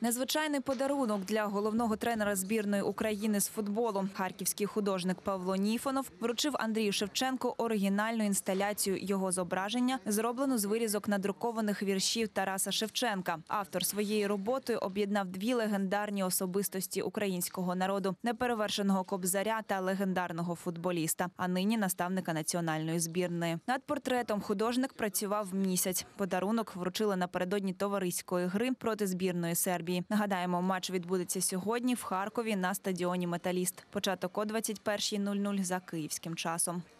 Незвичайний подарунок для головного тренера збірної України з футболу. Харківський художник Павло Ніфонов вручив Андрію Шевченко оригінальну інсталяцію його зображення, зроблену з вирізок надрукованих віршів Тараса Шевченка. Автор своєю роботою об'єднав дві легендарні особистості українського народу неперевершеного кобзаря та легендарного футболіста, а нині наставника національної збірної. Над портретом художник працював місяць. Подарунок вручили напередодні товариської гри проти збірної Сербії боротьбі. Нагадаємо, матч відбудеться сьогодні в Харкові на стадіоні Металіст. Початок о 21.00 за київським часом.